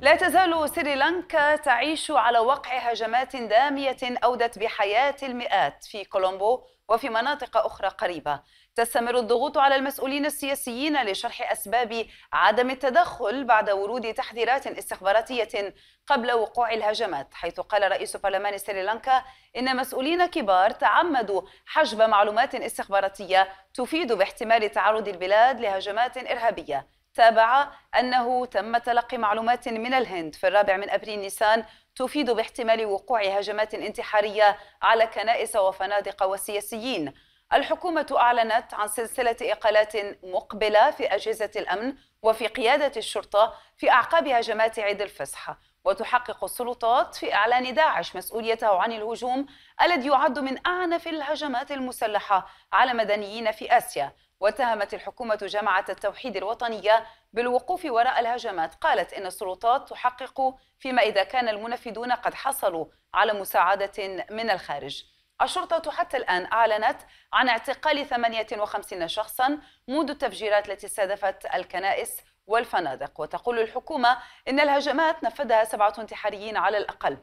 لا تزال سريلانكا تعيش على وقع هجمات دامية أودت بحياة المئات في كولومبو وفي مناطق أخرى قريبة تستمر الضغوط على المسؤولين السياسيين لشرح أسباب عدم التدخل بعد ورود تحذيرات استخباراتية قبل وقوع الهجمات حيث قال رئيس برلمان سريلانكا إن مسؤولين كبار تعمدوا حجب معلومات استخباراتية تفيد باحتمال تعرض البلاد لهجمات إرهابية تابع أنه تم تلقي معلومات من الهند في الرابع من أبريل نيسان تفيد باحتمال وقوع هجمات انتحارية على كنائس وفنادق وسياسيين الحكومة أعلنت عن سلسلة إقالات مقبلة في أجهزة الأمن وفي قيادة الشرطة في أعقاب هجمات عيد الفصح وتحقق السلطات في إعلان داعش مسؤوليته عن الهجوم الذي يعد من أعنف الهجمات المسلحة على مدنيين في آسيا واتهمت الحكومة جماعة التوحيد الوطنية بالوقوف وراء الهجمات قالت إن السلطات تحقق فيما إذا كان المنفذون قد حصلوا على مساعدة من الخارج الشرطة حتى الآن أعلنت عن اعتقال 58 شخصا منذ التفجيرات التي استهدفت الكنائس والفنادق وتقول الحكومة إن الهجمات نفذها سبعة انتحاريين على الأقل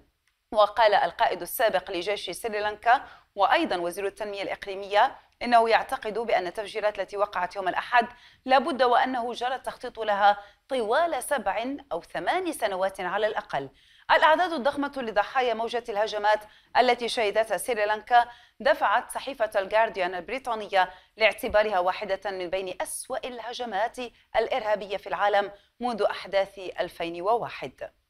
وقال القائد السابق لجيش سريلانكا وأيضا وزير التنمية الإقليمية إنه يعتقد بأن التفجيرات التي وقعت يوم الأحد لابد وأنه جرى التخطيط لها طوال سبع أو ثمان سنوات على الأقل الأعداد الضخمة لضحايا موجة الهجمات التي شهدتها سريلانكا دفعت صحيفة الجارديان البريطانية لاعتبارها واحدة من بين أسوأ الهجمات الإرهابية في العالم منذ أحداث 2001